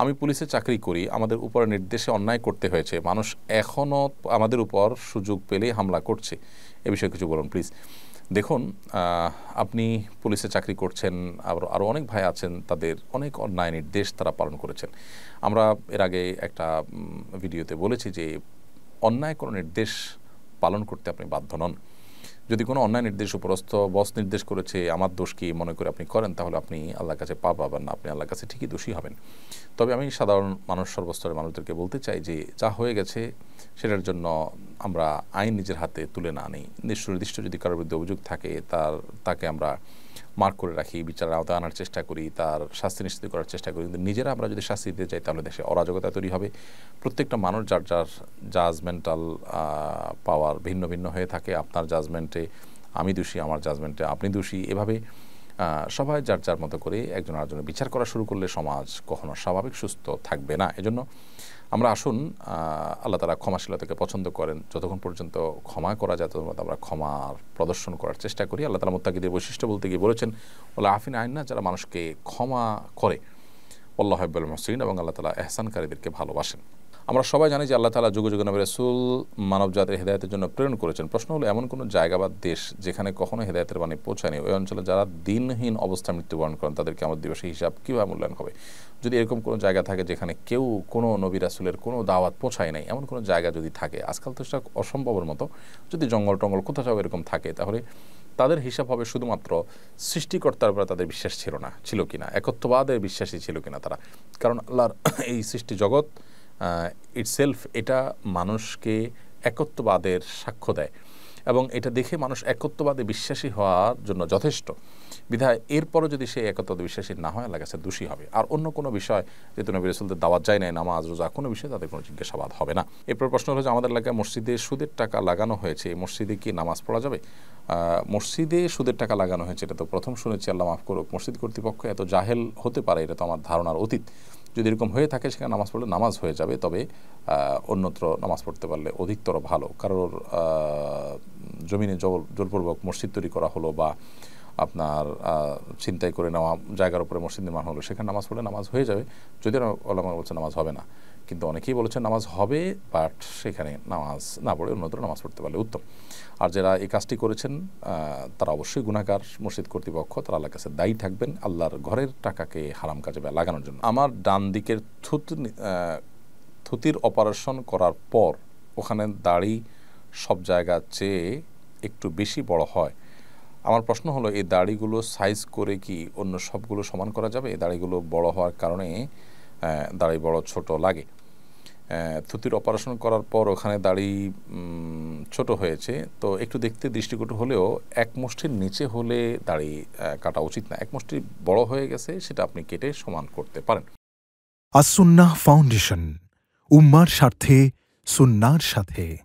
আমি পুলিশে চাকরি করি আমাদের উপর নির্দেশে অন্যায় করতে হয়েছে মানুষ এখনও আমাদের উপর সুযোগ পেলেই হামলা করছে এ বিষয়ে কিছু বলুন প্লিজ দেখুন আপনি পুলিশে চাকরি করছেন আবার আরও অনেক ভাই আছেন তাদের অনেক অন্যায় নির্দেশ তারা পালন করেছেন আমরা এর আগে একটা ভিডিওতে বলেছি যে অন্যায় কোনো নির্দেশ পালন করতে আপনি বাধ্য নন যদি কোনো অন্যায় নির্দেশ উপরস্থ বস নির্দেশ করেছে আমার দোষ কি মনে করে আপনি করেন তাহলে আপনি আল্লাহর কাছে পা পাবেন না আপনি আল্লাহর কাছে ঠিকই দোষী হবেন তবে আমি সাধারণ মানুষ সর্বস্তরের মানুষদেরকে বলতে চাই যে যা হয়ে গেছে সেটার জন্য আমরা আইন নিজের হাতে তুলে না নিই সুনির্দিষ্ট যদি কারোর বিরুদ্ধে অভিযোগ থাকে তার তাকে আমরা মার্ক করে রাখি বিচার আওতায় আনার চেষ্টা করি তার শাস্তি নিশ্চিত করার চেষ্টা করি কিন্তু নিজেরা আমরা যদি শাস্তি দিতে চাই তাহলে দেশে অরাজকতা তৈরি হবে প্রত্যেকটা মানুষ যার যার জাজমেন্টাল পাওয়ার ভিন্ন ভিন্ন হয়ে থাকে আপনার জাজমেন্টে আমি দোষী আমার জাজমেন্টে আপনি দোষী এভাবে সবাই যার যার মতো করে একজন আরেকজনের বিচার করা শুরু করলে সমাজ কখনো স্বাভাবিক সুস্থ থাকবে না এজন্য আমরা আসুন আল্লাহ তারা ক্ষমাশীলতাকে পছন্দ করেন যতক্ষণ পর্যন্ত ক্ষমা করা যায় ততক্ষণ আমরা ক্ষমার প্রদর্শন করার চেষ্টা করি আল্লাহ তালা মোত্তাকিদের বৈশিষ্ট্য বলতে গিয়ে বলেছেন ওলা আফিন আইন না যারা মানুষকে ক্ষমা করে আল্লাহ হাবুল মহসিন এবং আল্লাহ তালা এহসানকারীদেরকে ভালোবাসেন আমরা সবাই জানি যে আল্লাহ তালা যুগ যুগ নবী রসুল মানবজাতির হেদায়তের জন্য প্রেরণ করেছেন প্রশ্ন হলো এমন কোনো জায়গা বা দেশ যেখানে কখনো হেদায়তের বাণী পৌঁছায়নি ওই অঞ্চলে যারা দিনহীন অবস্থায় মৃত্যুবরণ করেন তাদেরকে আমার দিবসে হিসাব কীভাবে মূল্যায়ন হবে যদি এরকম কোনো জায়গা থাকে যেখানে কেউ কোনো নবী রাসুলের কোনো দাওয়াত পৌঁছায় নাই এমন কোনো জায়গা যদি থাকে আজকাল তো সেটা অসম্ভবের মতো যদি জঙ্গল টঙ্গল কোথাও এরকম থাকে তাহলে তাদের হিসাব হবে শুধুমাত্র সৃষ্টিকর্তার উপরে তাদের বিশ্বাস ছিল না ছিল কিনা একত্ববাদের বিশ্বাসী ছিল কিনা তারা কারণ আল্লাহর এই সৃষ্টি জগৎ ইটসেলফ এটা মানুষকে একত্ববাদের সাক্ষ্য দেয় এবং এটা দেখে মানুষ একত্ববাদে বিশ্বাসী হওয়ার জন্য যথেষ্ট বিধায় এরপরও যদি সে একত্ববাদে বিশ্বাসী না হয় লাগাছে কাছে দোষী হবে আর অন্য কোনো বিষয় যেহেতু নবী রসুলদের দাওয়াত যায় নাই নামাজ রোজা কোনো বিষয়ে তাদের কোনো জিজ্ঞাসাবাদ হবে না এরপর প্রশ্ন হলো যে আমাদের এলাকায় মসজিদে সুদের টাকা লাগানো হয়েছে এই মসজিদে কি নামাজ পড়া যাবে মসজিদে সুদের টাকা লাগানো হয়েছে এটা তো প্রথম শুনেছি আল্লাহ মাফ করুক মসজিদ কর্তৃপক্ষ এত জাহেল হতে পারে এটা তো আমার ধারণার অতীত যদি এরকম হয়ে থাকে সেখানে নামাজ পড়লে নামাজ হয়ে যাবে তবে অন্যত্র নামাজ পড়তে পারলে অধিকতর ভালো কারোর জমিনে জল জোরপূর্বক মসজিদ তৈরি করা হলো বা আপনার ছিনতাই করে নেওয়া জায়গার উপরে মসজিদ নির্মাণ হলো সেখানে নামাজ পড়লে নামাজ হয়ে যাবে যদি আল্লাহ বলছে নামাজ হবে না কিন্তু অনেকেই বলেছেন নামাজ হবে বাট সেখানে নামাজ না পড়ে অন্যত্র নামাজ পড়তে পারলে উত্তম আর যারা এই কাজটি করেছেন তারা অবশ্যই গুণাকার মসজিদ কর্তৃপক্ষ তারা আল্লাহ কাছে দায়ী থাকবেন আল্লাহর ঘরের টাকাকে হারাম কাজে লাগানোর জন্য আমার ডান দিকের থুত থুতির অপারেশন করার পর ওখানে দাড়ি সব জায়গা চেয়ে একটু বেশি বড় হয় আমার প্রশ্ন হলো এই দাড়িগুলো সাইজ করে কি অন্য সবগুলো সমান করা যাবে এই দাড়িগুলো বড় হওয়ার কারণে দাড়ি বড় ছোট লাগে থুতির অপারেশন করার পর ওখানে দাড়ি ছোট হয়েছে তো একটু দেখতে দৃষ্টিকটু হলেও এক মুষ্টির নিচে হলে দাড়ি কাটা উচিত না এক মুষ্টি বড় হয়ে গেছে সেটা আপনি কেটে সমান করতে পারেন আসুন্না ফাউন্ডেশন উম্মার স্বার্থে সুন্নার সাথে